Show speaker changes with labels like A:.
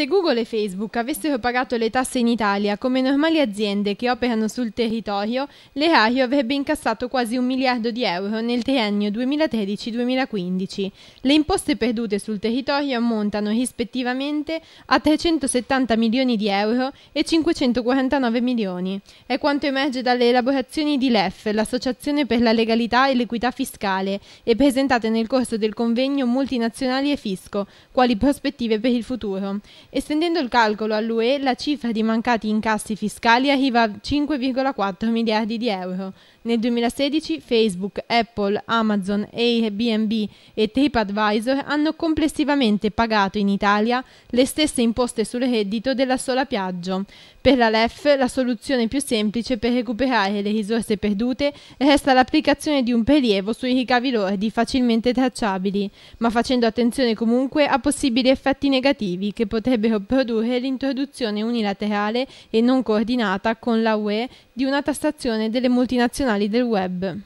A: Se Google e Facebook avessero pagato le tasse in Italia come normali aziende che operano sul territorio, l'erario avrebbe incassato quasi un miliardo di euro nel triennio 2013-2015. Le imposte perdute sul territorio ammontano rispettivamente a 370 milioni di euro e 549 milioni. È quanto emerge dalle elaborazioni di LEF, l'Associazione per la Legalità e l'Equità Fiscale, e presentate nel corso del convegno Multinazionali e Fisco, quali prospettive per il futuro. Estendendo il calcolo all'UE, la cifra di mancati incassi fiscali arriva a 5,4 miliardi di euro. Nel 2016 Facebook, Apple, Amazon, Airbnb e TripAdvisor hanno complessivamente pagato in Italia le stesse imposte sul reddito della sola Piaggio. Per la LEF la soluzione più semplice per recuperare le risorse perdute resta l'applicazione di un prelievo sui ricavi lordi facilmente tracciabili, ma facendo attenzione comunque a possibili effetti negativi che potrebbero potrebbero produrre l'introduzione unilaterale e non coordinata con la UE di una tassazione delle multinazionali del web.